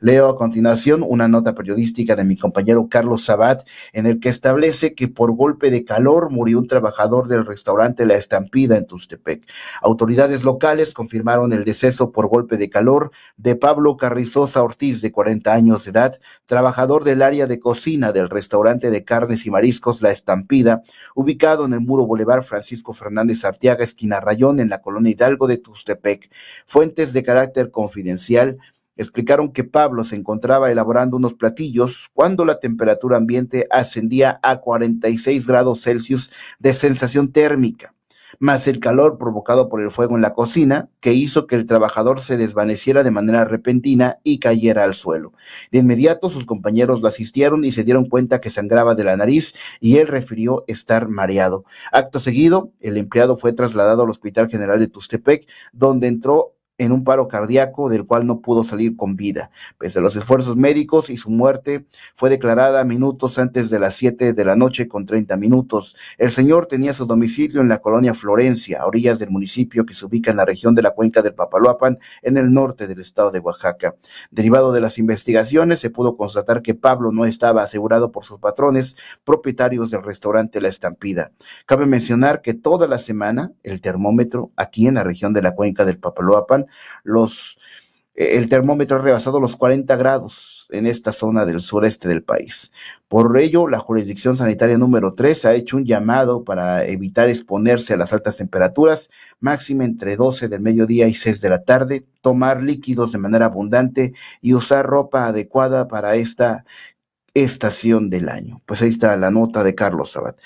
Leo a continuación una nota periodística de mi compañero Carlos Sabat en el que establece que por golpe de calor murió un trabajador del restaurante La Estampida en Tustepec. Autoridades locales confirmaron el deceso por golpe de calor de Pablo Carrizosa Ortiz de cuarenta años de edad, trabajador del área de cocina del restaurante de carnes y mariscos La Estampida, ubicado en el muro Boulevard Francisco Fernández Arteaga, esquina Rayón, en la colonia Hidalgo de Tustepec. Fuentes de carácter confidencial explicaron que Pablo se encontraba elaborando unos platillos cuando la temperatura ambiente ascendía a 46 grados Celsius de sensación térmica, más el calor provocado por el fuego en la cocina, que hizo que el trabajador se desvaneciera de manera repentina y cayera al suelo. De inmediato sus compañeros lo asistieron y se dieron cuenta que sangraba de la nariz y él refirió estar mareado. Acto seguido, el empleado fue trasladado al Hospital General de Tustepec, donde entró en un paro cardíaco del cual no pudo salir con vida, pese a los esfuerzos médicos y su muerte fue declarada minutos antes de las 7 de la noche con 30 minutos. El señor tenía su domicilio en la colonia Florencia, a orillas del municipio que se ubica en la región de la cuenca del Papaloapan, en el norte del estado de Oaxaca. Derivado de las investigaciones, se pudo constatar que Pablo no estaba asegurado por sus patrones, propietarios del restaurante La Estampida. Cabe mencionar que toda la semana el termómetro aquí en la región de la cuenca del Papaloapan eh, el termómetro ha rebasado los 40 grados en esta zona del sureste del país. Por ello, la jurisdicción sanitaria número 3 ha hecho un llamado para evitar exponerse a las altas temperaturas, máxima entre 12 del mediodía y 6 de la tarde, tomar líquidos de manera abundante y usar ropa adecuada para esta estación del año. Pues ahí está la nota de Carlos Sabat.